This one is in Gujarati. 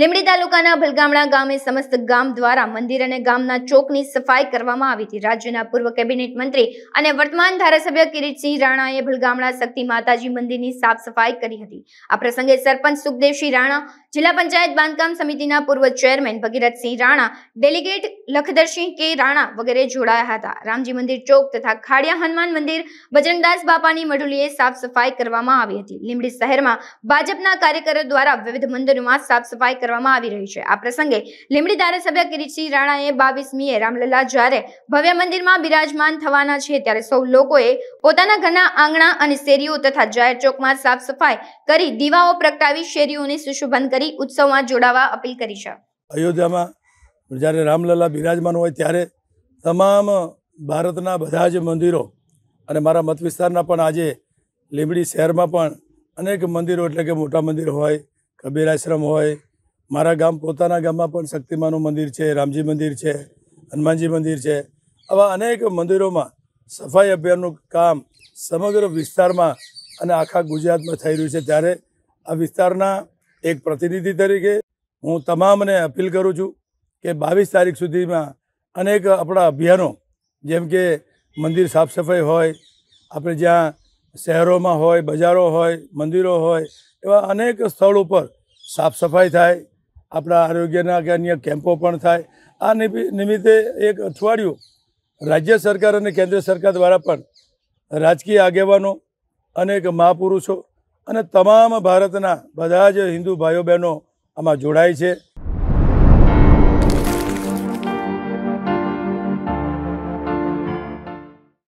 લીમડી તાલુકાના ભલગામડા ગામે સમસ્ત ગામ દ્વારા મંદિર અને ગામના ચોકની સફાઈ કરવામાં આવી હતી રાજ્યના પૂર્વ કેબિનેટ મંત્રી અને વર્તમાન ધારાસભ્ય કિરીટસિંહ રાણાએ ભલગામડા શક્તિ માતાજી મંદિરની સાફ સફાઈ કરી હતી આ પ્રસંગે સરપંચ સુખદેવસિંહ રાણા જિલ્લા પંચાયત બાંધકામ સમિતિના પૂર્વ chairman Bhagirathsinh Rana delegate Lakhdarsinh K Rana વગેરે જોડાયા હતા રામજી મંદિર ચોક તથા ખાડિયા હનુમાન મંદિર બજરંગદાસ બાપાની મઢુલીએ સાફ સફાઈ કરવામાં આવી હતી લીમડી શહેરમાં ભાજપના કાર્યકરો દ્વારા વિવિધ મંદિરોમાં સાફ સફાઈ કરવામાં આવી રહી છે આ પ્રસંગે લીંબડી ધારાસભ્ય કિરીટસિંહ રાણાએ બાવીસમીએ રામલલા જ્યારે ભવ્ય મંદિરમાં બિરાજમાન થવાના છે ત્યારે સૌ લોકોએ પોતાના ઘરના આંગણા અને શેરીઓ તથા જાહેર ચોકમાં સાફ સફાઈ કરી દીવાઓ પ્રગટાવી શેરીઓને સુશોભન કરી કરી ઉત્સવમાં જોડાવા અપીલ કરી છે અયોધ્યામાં જ્યારે રામલલ્લા બિરાજમાન હોય ત્યારે તમામ ભારતના બધા જ મંદિરો અને મારા મત વિસ્તારના પણ આજે લીંબડી શહેરમાં પણ અનેક મંદિરો એટલે કે મોટા મંદિર હોય કબીર આશ્રમ હોય મારા ગામ પોતાના ગામમાં પણ શક્તિમાનું મંદિર છે રામજી મંદિર છે હનુમાનજી મંદિર છે આવા અનેક મંદિરોમાં સફાઈ અભિયાનનું કામ સમગ્ર વિસ્તારમાં અને આખા ગુજરાતમાં થઈ રહ્યું છે ત્યારે આ વિસ્તારના એક પ્રતિનિધિ તરીકે હું તમામને અપીલ કરું છું કે બાવીસ તારીખ સુધીમાં અનેક આપણા અભિયાનો જેમ કે મંદિર સાફ સફાઈ હોય આપણે જ્યાં શહેરોમાં હોય બજારો હોય મંદિરો હોય એવા અનેક સ્થળ ઉપર સાફ સફાઈ થાય આપણા આરોગ્યના કે અન્ય કેમ્પો પણ થાય આ નિમિત્તે એક અઠવાડિયું રાજ્ય સરકાર અને કેન્દ્ર સરકાર દ્વારા પણ રાજકીય આગેવાનો અનેક મહાપુરુષો અને તમામ ભારતના બધા જ હિન્દુ ભાઈઓ બહેનો આમાં જોડાય છે